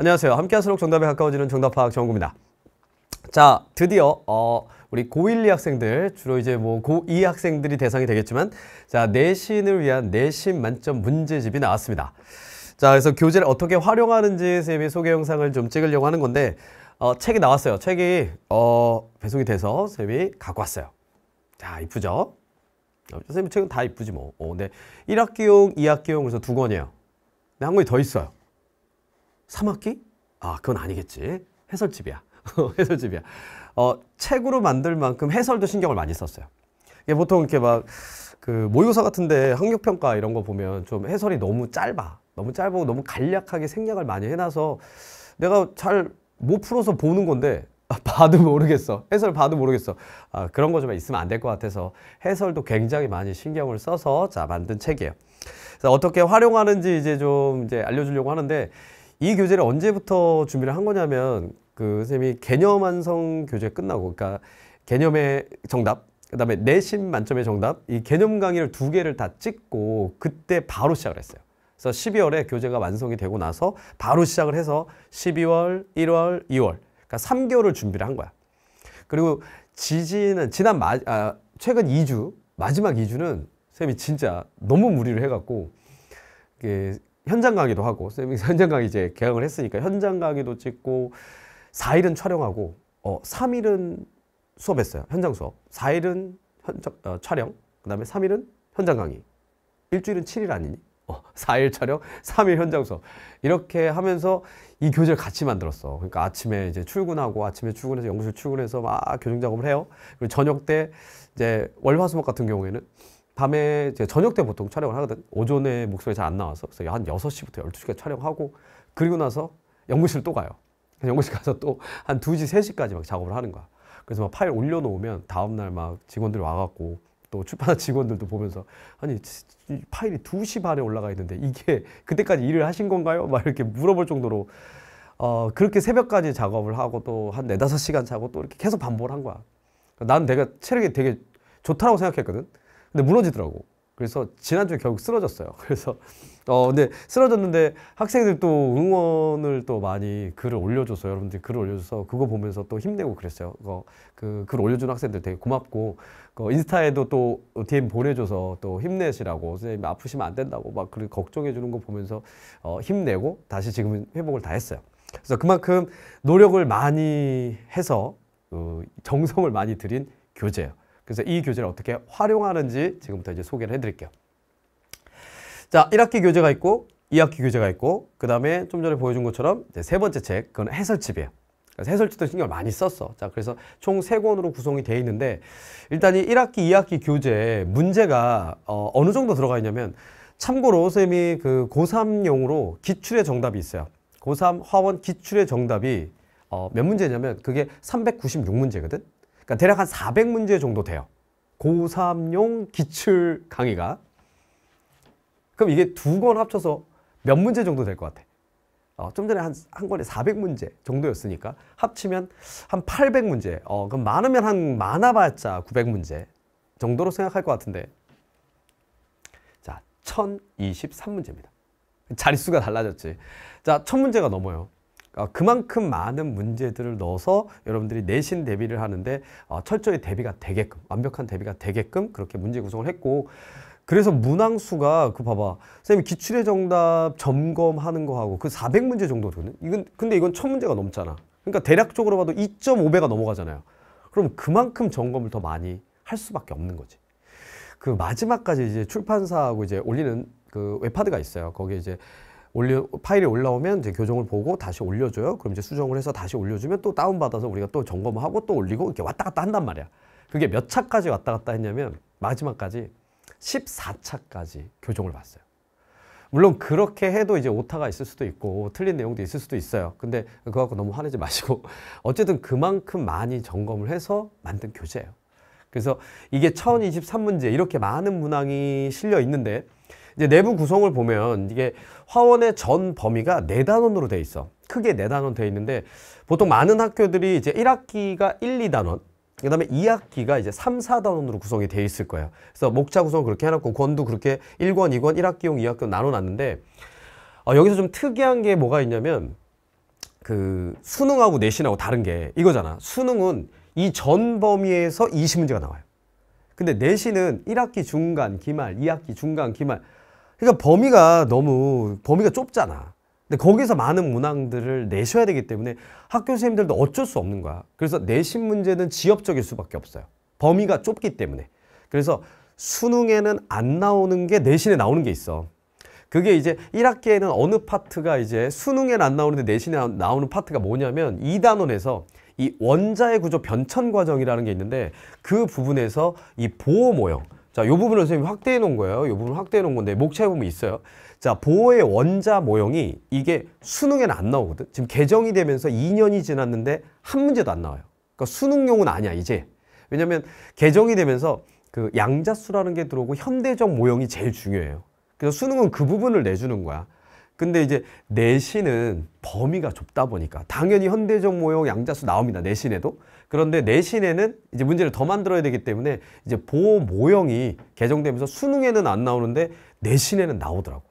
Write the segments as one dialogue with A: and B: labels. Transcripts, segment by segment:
A: 안녕하세요. 함께할수록 정답에 가까워지는 정답 파악 정구입니다. 자, 드디어 어 우리 고1, 2 학생들 주로 이제 뭐 고2 학생들이 대상이 되겠지만 자, 내신을 위한 내신 만점 문제집이 나왔습니다. 자, 그래서 교재를 어떻게 활용하는지 선생님이 소개 영상을 좀 찍으려고 하는 건데 어 책이 나왔어요. 책이 어 배송이 돼서 선생님이 갖고 왔어요. 자, 이쁘죠? 선생님 책은 다 이쁘지 뭐. 어, 근데 1학기용, 2학기용 그래서 두 권이에요. 근데 한 권이 더 있어요. 3학기? 아 그건 아니겠지. 해설집이야. 해설집이야. 어, 책으로 만들 만큼 해설도 신경을 많이 썼어요. 이게 보통 이렇게 막 그 모의고사 같은데 학력평가 이런 거 보면 좀 해설이 너무 짧아. 너무 짧고 너무 간략하게 생략을 많이 해놔서 내가 잘 못 풀어서 보는 건데 아, 봐도 모르겠어. 해설 봐도 모르겠어. 아, 그런 거 좀 있으면 안 될 것 같아서 해설도 굉장히 많이 신경을 써서 자 만든 책이에요. 어떻게 활용하는지 이제 좀 이제 알려주려고 하는데 이 교재를 언제부터 준비를 한 거냐면 그 선생님이 개념 완성 교재 끝나고 그러니까 개념의 정답 그다음에 내신 만점의 정답 이 개념 강의를 두 개를 다 찍고 그때 바로 시작을 했어요. 그래서 12월에 교재가 완성이 되고 나서 바로 시작을 해서 12월, 1월, 2월 그러니까 3개월을 준비를 한 거야. 그리고 지지는 지난 마, 아, 최근 2주 마지막 2주는 선생님이 진짜 너무 무리를 해갖고 현장 강의도 하고 세미스 현장 강의 이제 개항을 했으니까 현장 강의도 찍고 4일은 촬영하고 어 3일은 수업했어요. 현장 수업. 4일은 현장, 어, 촬영. 그다음에 3일은 현장 강의. 일주일은 7일 아니니? 어, 4일 촬영, 3일 현장 수업. 이렇게 하면서 이 교재를 같이 만들었어. 그러니까 아침에 이제 출근하고 아침에 출근해서 연구실 출근해서 막 교정 작업을 해요. 그리고 저녁 때 이제 월화수목 같은 경우에는 밤에 이제 저녁 때 보통 촬영을 하거든. 오전에 목소리 잘 안 나와서 그래서 한 6시부터 12시까지 촬영하고 그리고 나서 연구실 또 가요. 연구실 가서 또 한 2시, 3시까지 막 작업을 하는 거야. 그래서 막 파일 올려놓으면 다음날 막 직원들 와갖고 또 출판사 직원들도 보면서 아니 파일이 2시 반에 올라가 있는데 이게 그때까지 일을 하신 건가요? 막 이렇게 물어볼 정도로 어 그렇게 새벽까지 작업을 하고 또 한 네다섯 시간 자고 또 이렇게 계속 반복을 한 거야. 그러니까 난 내가 체력이 되게 좋다고 생각했거든. 근데 무너지더라고. 그래서 지난주에 결국 쓰러졌어요. 그래서 어 근데 쓰러졌는데 학생들 또 응원을 또 많이 글을 올려줘서 여러분들 이 글을 올려줘서 그거 보면서 또 힘내고 그랬어요. 그거 어, 그글 올려준 학생들 되게 고맙고 그 인스타에도 또 DM 보내줘서 또 힘내시라고 선생님 아프시면 안 된다고 막그렇게 걱정해 주는 거 보면서 어, 힘내고 다시 지금은 회복을 다 했어요. 그래서 그만큼 노력을 많이 해서 어, 정성을 많이 들인 교재예요. 그래서 이 교재를 어떻게 활용하는지 지금부터 이제 소개를 해드릴게요. 자, 1학기 교재가 있고 2학기 교재가 있고 그 다음에 좀 전에 보여준 것처럼 세 번째 책, 그건 해설집이에요. 해설집도 신경을 많이 썼어. 자, 그래서 총 세권으로 구성이 돼 있는데 일단 이 1학기, 2학기 교재 에 문제가 어, 어느 정도 들어가 있냐면 참고로 선생님이그 고3용으로 기출의 정답이 있어요. 고3 화원 기출의 정답이 어, 몇 문제냐면 그게 396문제거든. 그러니까 대략 한 400문제 정도 돼요. 고3용 기출 강의가. 그럼 이게 두 권 합쳐서 몇 문제 정도 될 것 같아? 어, 좀 전에 한, 한 권에 400문제 정도였으니까 합치면 한 800문제, 어, 그럼 많으면 한 많아봤자 900문제 정도로 생각할 것 같은데 자, 1023문제입니다. 자릿수가 달라졌지. 자, 1000문제가 넘어요. 어, 그만큼 많은 문제들을 넣어서 여러분들이 내신 대비를 하는데 어, 철저히 대비가 되게끔 완벽한 대비가 되게끔 그렇게 문제 구성을 했고 그래서 문항수가 그 봐봐 선생님 기출의 정답 점검하는 거하고 그 400문제 정도 되거든 이건 근데 이건 1000문제가 넘잖아 그러니까 대략적으로 봐도 2.5배가 넘어가잖아요 그럼 그만큼 점검을 더 많이 할 수밖에 없는 거지 그 마지막까지 이제 출판사하고 이제 올리는 그 웹하드가 있어요 거기에 이제 올려 파일이 올라오면 이제 교정을 보고 다시 올려줘요. 그럼 이제 수정을 해서 다시 올려주면 또 다운받아서 우리가 또 점검하고 또 올리고 이렇게 왔다 갔다 한단 말이야. 그게 몇 차까지 왔다 갔다 했냐면 마지막까지 14차까지 교정을 봤어요. 물론 그렇게 해도 이제 오타가 있을 수도 있고 틀린 내용도 있을 수도 있어요. 근데 그거 갖고 너무 화내지 마시고 어쨌든 그만큼 많이 점검을 해서 만든 교재예요. 그래서 이게 1023문제 이렇게 많은 문항이 실려 있는데 이제 내부 구성을 보면 이게 화원의 전 범위가 네 단원으로 돼 있어. 크게 네 단원 돼 있는데 보통 많은 학교들이 이제 1학기가 1, 2단원 그 다음에 2학기가 이제 3, 4단원으로 구성이 돼 있을 거예요. 그래서 목차 구성 그렇게 해놨고 권도 그렇게 1권, 2권, 1학기용, 2학기용 나눠놨는데 어, 여기서 좀 특이한 게 뭐가 있냐면 그 수능하고 내신하고 다른 게 이거잖아. 수능은 이 전 범위에서 20문제가 나와요. 근데 내신은 1학기 중간, 기말, 2학기 중간, 기말 그러니까 범위가 너무 범위가 좁잖아. 근데 거기서 많은 문항들을 내셔야 되기 때문에 학교 선생님들도 어쩔 수 없는 거야. 그래서 내신 문제는 지엽적일 수밖에 없어요. 범위가 좁기 때문에. 그래서 수능에는 안 나오는 게 내신에 나오는 게 있어. 그게 이제 1학기에는 어느 파트가 이제 수능에는 안 나오는데 내신에 나오는 파트가 뭐냐면 2단원에서 이 원자의 구조 변천 과정이라는 게 있는데 그 부분에서 이 보호 모형 자, 요 부분을 선생님 이 확대해 놓은 거예요. 요 부분 을 확대해 놓은 건데 목차에 보면 있어요. 자, 보호의 원자 모형이 이게 수능에는 안 나오거든. 지금 개정이 되면서 2년이 지났는데 한 문제도 안 나와요. 그러니까 수능용은 아니야, 이제. 왜냐면 개정이 되면서 그 양자수라는 게 들어오고 현대적 모형이 제일 중요해요. 그래서 수능은 그 부분을 내주는 거야. 근데 이제 내신은 범위가 좁다 보니까 당연히 현대적 모형 양자수 나옵니다. 내신에도. 그런데 내신에는 이제 문제를 더 만들어야 되기 때문에 이제 보호 모형이 개정되면서 수능에는 안 나오는데 내신에는 나오더라고.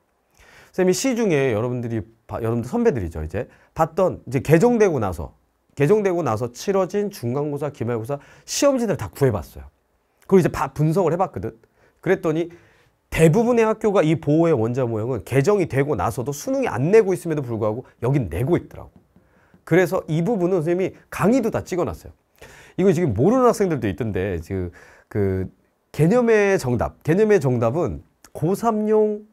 A: 쌤이 시중에 여러분들이 여러분들 선배들이죠 이제 봤던 이제 개정되고 나서 개정되고 나서 치러진 중간고사, 기말고사 시험지들 을다 구해봤어요. 그리고 이제 분석을 해봤거든. 그랬더니 대부분의 학교가 이 보호의 원자 모형은 개정이 되고 나서도 수능이 안 내고 있음에도 불구하고 여긴 내고 있더라고. 그래서 이 부분은 선생님이 강의도 다 찍어놨어요. 이거 지금 모르는 학생들도 있던데 지금 그 개념의 정답, 개념의 정답은 고3용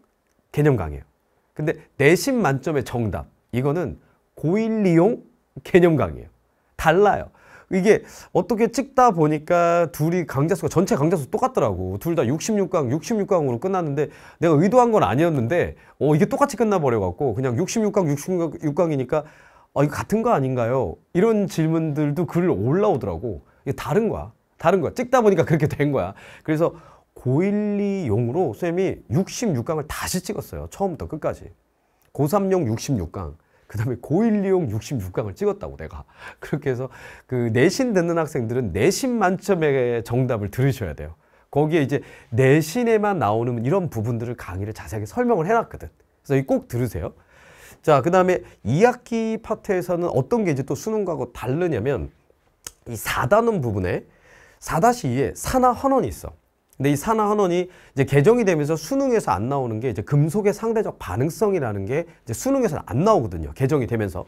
A: 개념 강의예요. 근데 내신 만점의 정답, 이거는 고1, 2용 개념 강의예요. 달라요. 이게 어떻게 찍다 보니까 둘이 강자수가 전체 강자수 똑같더라고 둘 다 66강 66강으로 끝났는데 내가 의도한 건 아니었는데 어 이게 똑같이 끝나버려갖고 그냥 66강 66강이니까 아 어, 이거 같은 거 아닌가요? 이런 질문들도 글 올라오더라고 이게 다른 거야 다른 거야 찍다 보니까 그렇게 된 거야 그래서 고1 2용으로 쌤이 66강을 다시 찍었어요 처음부터 끝까지 고3용 66강 그 다음에 고1이용 66강을 찍었다고 내가. 그렇게 해서 그 내신 듣는 학생들은 내신 만점의 정답을 들으셔야 돼요. 거기에 이제 내신에만 나오는 이런 부분들을 강의를 자세하게 설명을 해놨거든. 그래서 꼭 들으세요. 자, 그 다음에 2학기 파트에서는 어떤 게 이제 또 수능과고 다르냐면 이 4단원 부분에 4-2에 산화 헌원이 있어. 근데 이 산화환원이 이제 개정이 되면서 수능에서 안 나오는 게 이제 금속의 상대적 반응성이라는 게 이제 수능에서안 나오거든요. 개정이 되면서.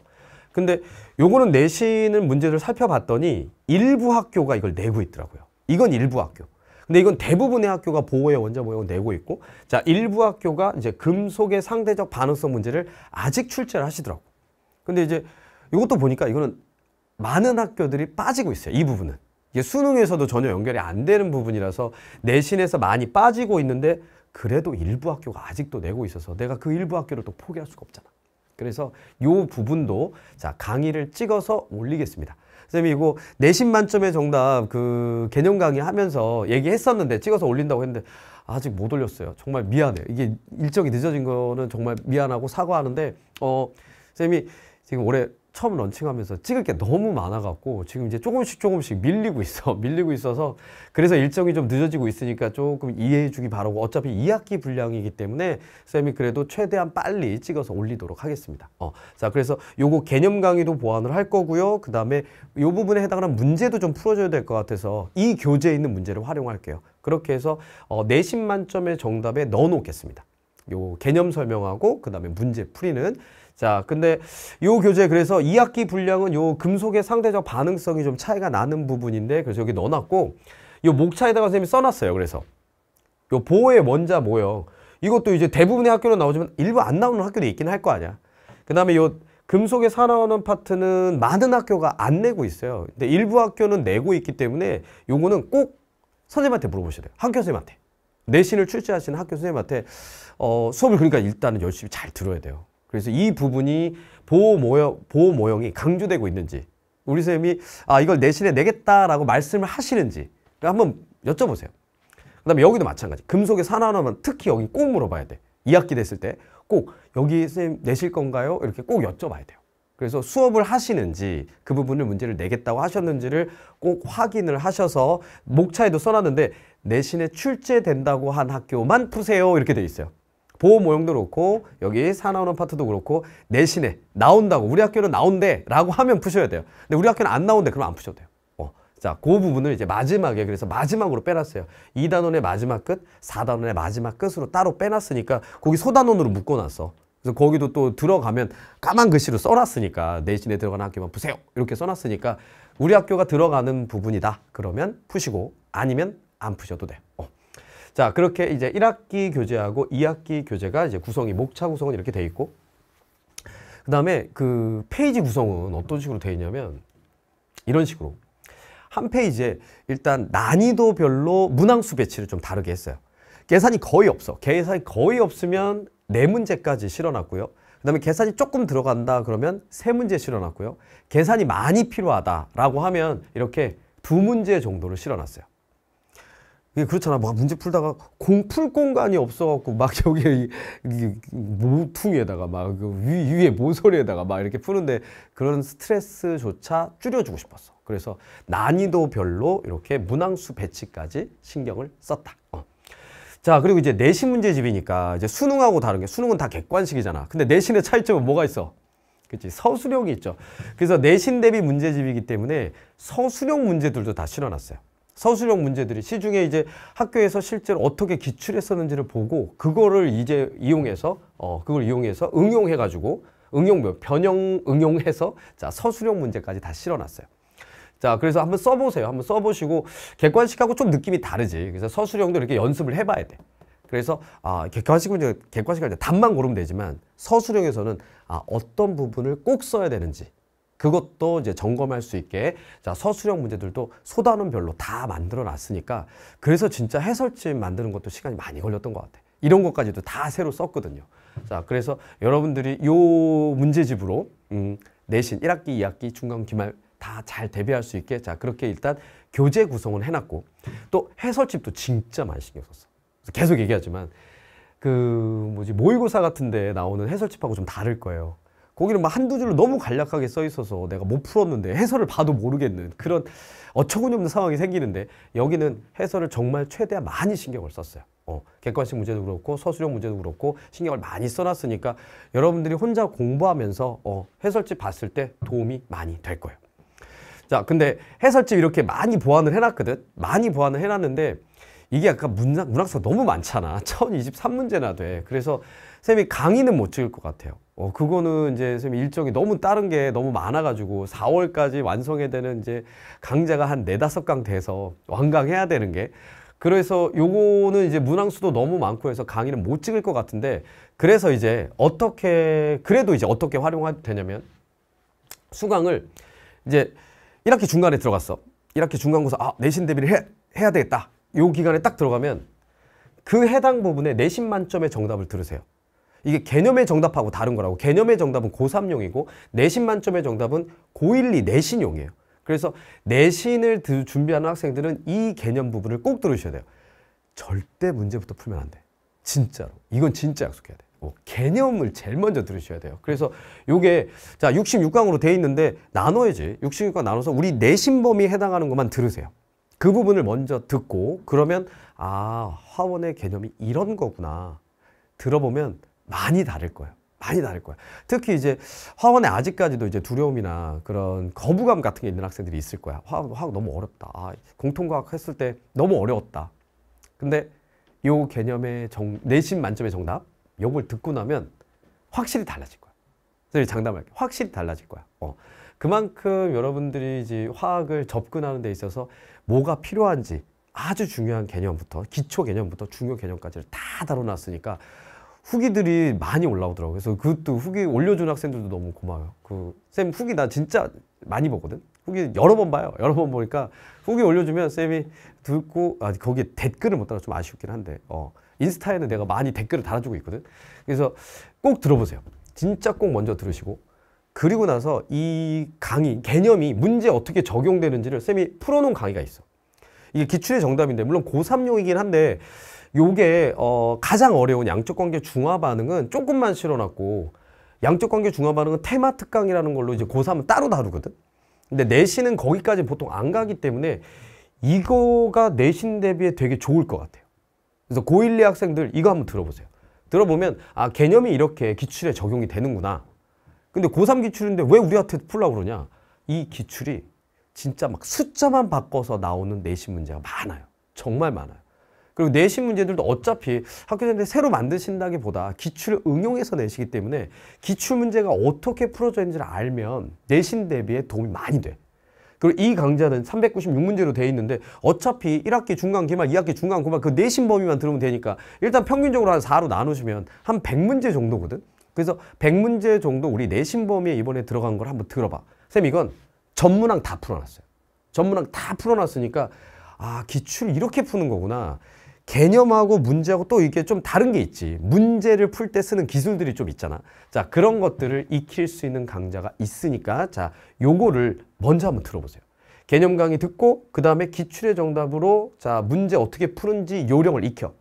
A: 근데 요거는 내시는 문제를 살펴봤더니 일부 학교가 이걸 내고 있더라고요. 이건 일부 학교. 근데 이건 대부분의 학교가 보호의 원자 모형을 내고 있고 자 일부 학교가 이제 금속의 상대적 반응성 문제를 아직 출제를 하시더라고. 근데 이제 이것도 보니까 이거는 많은 학교들이 빠지고 있어요. 이 부분은. 이게 수능에서도 전혀 연결이 안 되는 부분이라서 내신에서 많이 빠지고 있는데 그래도 일부 학교가 아직도 내고 있어서 내가 그 일부 학교를 또 포기할 수가 없잖아. 그래서 요 부분도 자 강의를 찍어서 올리겠습니다. 선생님이 거 내신 만점의 정답 그 개념 강의 하면서 얘기했었는데 찍어서 올린다고 했는데 아직 못 올렸어요. 정말 미안해. 요 이게 일정이 늦어진 거는 정말 미안하고 사과하는데 어 선생님이 지금 올해 처음 런칭하면서 찍을 게 너무 많아갖고 지금 이제 조금씩 조금씩 밀리고 있어 밀리고 있어서 그래서 일정이 좀 늦어지고 있으니까 조금 이해해주기 바라고 어차피 2학기 분량이기 때문에 쌤이 그래도 최대한 빨리 찍어서 올리도록 하겠습니다 어, 자 그래서 요거 개념 강의도 보완을 할 거고요 그 다음에 요 부분에 해당하는 문제도 좀 풀어줘야 될 것 같아서 이 교재에 있는 문제를 활용할게요 그렇게 해서 어, 내신 만점의 정답에 넣어놓겠습니다 요 개념 설명하고 그 다음에 문제 풀이는 자, 근데 요 교재 그래서 2학기 분량은 요 금속의 상대적 반응성이 좀 차이가 나는 부분인데 그래서 여기 넣어놨고 요 목차에다가 선생님이 써놨어요. 그래서 요 보호의 원자 모형 이것도 이제 대부분의 학교는 나오지만 일부 안 나오는 학교도 있긴 할 거 아니야. 그 다음에 요 금속에 살아오는 파트는 많은 학교가 안 내고 있어요. 근데 일부 학교는 내고 있기 때문에 요거는 꼭 선생님한테 물어보셔야 돼요. 학교 선생님한테. 내신을 출제하시는 학교 선생님한테 어, 수업을 그러니까 일단은 열심히 잘 들어야 돼요. 그래서 이 부분이 보호 모형, 보호 모형이 강조되고 있는지 우리 선생님이아 이걸 내신에 내겠다라고 말씀을 하시는지 한번 여쭤보세요. 그다음에 여기도 마찬가지. 금속의 산화나만 특히 여기 꼭 물어봐야 돼. 2학기 됐을 때 꼭 여기 선생님 내실 건가요? 이렇게 꼭 여쭤봐야 돼요. 그래서 수업을 하시는지 그 부분을 문제를 내겠다고 하셨는지를 꼭 확인을 하셔서 목차에도 써놨는데 내신에 출제된다고 한 학교만 푸세요 이렇게 돼 있어요. 보호 모형도 그렇고 여기 사나운 파트도 그렇고 내신에 나온다고 우리 학교는 나온대 라고 하면 푸셔야 돼요 근데 우리 학교는 안 나온대 그러면 안 푸셔도 돼요 어. 자, 그 부분을 이제 마지막에 그래서 마지막으로 빼놨어요 2단원의 마지막 끝, 4단원의 마지막 끝으로 따로 빼놨으니까 거기 소단원으로 묶어놨어 그래서 거기도 또 들어가면 까만 글씨로 써놨으니까 내신에 들어가는 학교만 푸세요 이렇게 써놨으니까 우리 학교가 들어가는 부분이다 그러면 푸시고 아니면 안 푸셔도 돼 어. 자 그렇게 이제 1학기 교재하고 2학기 교재가 이제 구성이 목차 구성은 이렇게 돼 있고 그 다음에 그 페이지 구성은 어떤 식으로 돼 있냐면 이런 식으로 한 페이지에 일단 난이도별로 문항수 배치를 좀 다르게 했어요 계산이 거의 없어 계산이 거의 없으면 네 문제까지 실어놨고요 그 다음에 계산이 조금 들어간다 그러면 세 문제 실어놨고요 계산이 많이 필요하다라고 하면 이렇게 두 문제 정도를 실어놨어요 이게 그렇잖아. 막 문제 풀다가 공 풀 공간이 없어갖고 막 여기 모퉁이에다가 막 그 위, 위에 모서리에다가 막 이렇게 푸는데 그런 스트레스조차 줄여주고 싶었어. 그래서 난이도별로 이렇게 문항수 배치까지 신경을 썼다. 어. 자 그리고 이제 내신 문제집이니까 이제 수능하고 다른 게 수능은 다 객관식이잖아. 근데 내신의 차이점은 뭐가 있어? 그치 서술형이 있죠. 그래서 내신 대비 문제집이기 때문에 서술형 문제들도 다 실어놨어요. 서술형 문제들이 시중에 이제 학교에서 실제로 어떻게 기출했었는지를 보고 그거를 이제 이용해서 어 그걸 이용해서 응용해 가지고 응용 뭐 변형 응용해서 자 서술형 문제까지 다 실어놨어요. 자 그래서 한번 써보세요. 한번 써보시고 객관식하고 좀 느낌이 다르지. 그래서 서술형도 이렇게 연습을 해봐야 돼. 그래서 아 객관식 문제 객관식은 답만 고르면 되지만 서술형에서는 아 어떤 부분을 꼭 써야 되는지 그것도 이제 점검할 수 있게 자 서술형 문제들도 소단원별로 다 만들어 놨으니까 그래서 진짜 해설집 만드는 것도 시간이 많이 걸렸던 것 같아. 이런 것까지도 다 새로 썼거든요. 자 그래서 여러분들이 요 문제집으로 음, 내신 1학기, 2학기, 중간, 기말 다 잘 대비할 수 있게 자 그렇게 일단 교재 구성은 해놨고 또 해설집도 진짜 많이 신경 썼어. 계속 얘기하지만 그 뭐지 모의고사 같은데 나오는 해설집하고 좀 다를 거예요. 거기는 막 한두 줄로 너무 간략하게 써 있어서 내가 못 풀었는데 해설을 봐도 모르겠는 그런 어처구니없는 상황이 생기는데 여기는 해설을 정말 최대한 많이 신경을 썼어요. 어, 객관식 문제도 그렇고 서술형 문제도 그렇고 신경을 많이 써놨으니까 여러분들이 혼자 공부하면서 어, 해설집 봤을 때 도움이 많이 될 거예요. 자, 근데 해설집 이렇게 많이 보완을 해놨거든? 많이 보완을 해놨는데 이게 약간 문학, 문학서 너무 많잖아. 1023문제나 돼. 그래서 쌤이 강의는 못 찍을 것 같아요. 어, 그거는 이제 선생님 일정이 너무 다른 게 너무 많아가지고 4월까지 완성해야 되는 이제 강좌가 한 네다섯 강 돼서 완강해야 되는 게 그래서 요거는 이제 문항수도 너무 많고 해서 강의는 못 찍을 것 같은데 그래서 이제 어떻게 그래도 이제 어떻게 활용되냐면 하 수강을 이제 1학기 중간에 들어갔어 1학기 중간고사 아 내신 대비를 해, 해야 되겠다 요 기간에 딱 들어가면 그 해당 부분에 내신 만점의 정답을 들으세요 이게 개념의 정답하고 다른 거라고. 개념의 정답은 고3용이고 내신 만점의 정답은 고1, 2 내신용이에요. 그래서 내신을 준비하는 학생들은 이 개념 부분을 꼭 들으셔야 돼요. 절대 문제부터 풀면 안 돼. 진짜로. 이건 진짜 약속해야 돼. 뭐 개념을 제일 먼저 들으셔야 돼요. 그래서 요게 자 66강으로 돼 있는데 나눠야지. 66강 나눠서 우리 내신 범위에 해당하는 것만 들으세요. 그 부분을 먼저 듣고 그러면 아 화원의 개념이 이런 거구나. 들어보면 많이 다를 거예요. 많이 다를 거예요. 특히 이제 학원에 아직까지도 이제 두려움이나 그런 거부감 같은 게 있는 학생들이 있을 거야. 화학, 화학 너무 어렵다. 아, 공통과학 했을 때 너무 어려웠다. 근데 요 개념의 정, 내신 만점의 정답, 요걸 듣고 나면 확실히 달라질 거야. 그래서 장담할게. 확실히 달라질 거야. 어. 그만큼 여러분들이 이제 화학을 접근하는 데 있어서 뭐가 필요한지 아주 중요한 개념부터 기초 개념부터 중요 개념까지를 다 다뤄놨으니까 후기들이 많이 올라오더라고요. 그래서 그것도 후기 올려준 학생들도 너무 고마워요. 그쌤 후기 나 진짜 많이 보거든. 후기 여러 번 봐요. 여러 번 보니까 후기 올려주면 쌤이 듣고 아 거기에 댓글을 못 달아 좀 아쉽긴 한데 어 인스타에는 내가 많이 댓글을 달아주고 있거든. 그래서 꼭 들어보세요. 진짜 꼭 먼저 들으시고 그리고 나서 이 강의 개념이 문제 어떻게 적용되는지를 쌤이 풀어놓은 강의가 있어. 이게 기출의 정답인데 물론 고3용이긴 한데 요게 어, 가장 어려운 양적 관계 중화 반응은 조금만 실어놨고 양적 관계 중화 반응은 테마 특강이라는 걸로 이제 고3은 따로 다루거든. 근데 내신은 거기까지 보통 안 가기 때문에 이거가 내신 대비에 되게 좋을 것 같아요. 그래서 고1, 2 학생들 이거 한번 들어보세요. 들어보면 아 개념이 이렇게 기출에 적용이 되는구나. 근데 고3 기출인데 왜 우리한테 풀라 그러냐. 이 기출이 진짜 막 숫자만 바꿔서 나오는 내신 문제가 많아요. 정말 많아요. 그리고 내신 문제들도 어차피 학교생들 새로 만드신다기보다 기출을 응용해서 내시기 때문에 기출 문제가 어떻게 풀어져있는지를 알면 내신 대비에 도움이 많이 돼. 그리고 이 강좌는 396문제로 돼 있는데 어차피 1학기 중간 기말, 2학기 중간 고말 그 내신 범위만 들으면 되니까 일단 평균적으로 한 4로 나누시면 한 100문제 정도거든. 그래서 100문제 정도 우리 내신 범위에 이번에 들어간 걸 한번 들어봐. 쌤 이건 전문항 다 풀어놨어요. 전문항 다 풀어놨으니까 아 기출 이렇게 푸는 거구나. 개념하고 문제하고 또 이게 좀 다른 게 있지. 문제를 풀 때 쓰는 기술들이 좀 있잖아. 자, 그런 것들을 익힐 수 있는 강좌가 있으니까 자, 요거를 먼저 한번 들어보세요. 개념 강의 듣고 그 다음에 기출의 정답으로 자, 문제 어떻게 푸는지 요령을 익혀.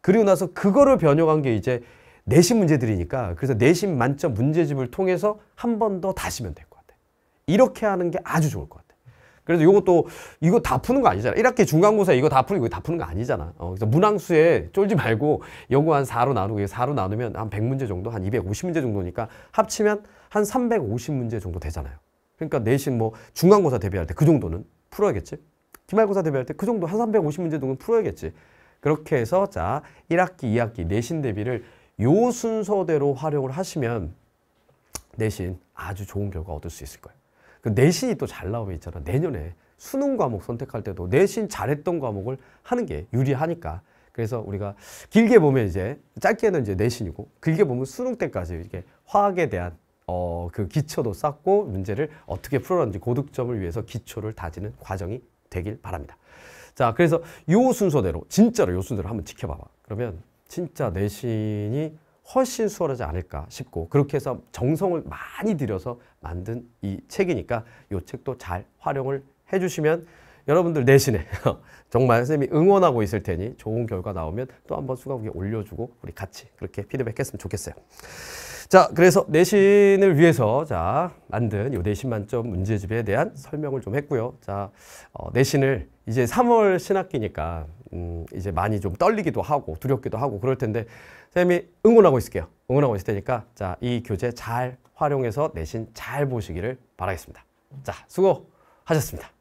A: 그리고 나서 그거를 변형한 게 이제 내신 문제들이니까 그래서 내신 만점 문제집을 통해서 한 번 더 다시면 될 것 같아. 이렇게 하는 게 아주 좋을 것 같아. 그래서 이것도 이거 다 푸는 거 아니잖아. 1학기 중간고사 이거 다 푸는 거다 푸는 거 아니잖아. 어, 그래서 문항수에 쫄지 말고 요거 한 4로 나누고 4로 나누면 한 100문제 정도, 한 250문제 정도니까 합치면 한 350문제 정도 되잖아요. 그러니까 내신 뭐 중간고사 대비할 때 그 정도는 풀어야겠지. 기말고사 대비할 때 그 정도 한 350문제 정도는 풀어야겠지. 그렇게 해서 자 1학기, 2학기 내신 대비를 요 순서대로 활용을 하시면 내신 아주 좋은 결과 얻을 수 있을 거예요. 그 내신이 또 잘 나오면 있잖아. 내년에 수능 과목 선택할 때도 내신 잘했던 과목을 하는 게 유리하니까. 그래서 우리가 길게 보면 이제 짧게는 이제 내신이고 길게 보면 수능 때까지 이렇게 화학에 대한 어, 그 기초도 쌓고 문제를 어떻게 풀어라는지 고득점을 위해서 기초를 다지는 과정이 되길 바랍니다. 자, 그래서 요 순서대로 진짜로 요 순서대로 한번 지켜봐봐. 그러면 진짜 내신이 훨씬 수월하지 않을까 싶고 그렇게 해서 정성을 많이 들여서 만든 이 책이니까 이 책도 잘 활용을 해주시면 여러분들 내신에 정말 선생님이 응원하고 있을 테니 좋은 결과 나오면 또 한 번 수강후에 올려주고 우리 같이 그렇게 피드백했으면 좋겠어요. 자, 그래서 내신을 위해서 자 만든 이 내신 만점 문제집에 대한 설명을 좀 했고요. 자, 어, 내신을 이제 3월 신학기니까 음, 이제 많이 좀 떨리기도 하고 두렵기도 하고 그럴 텐데 선생님이 응원하고 있을게요. 응원하고 있을 테니까 자, 이 교재 잘 활용해서 내신 잘 보시기를 바라겠습니다. 자, 수고하셨습니다.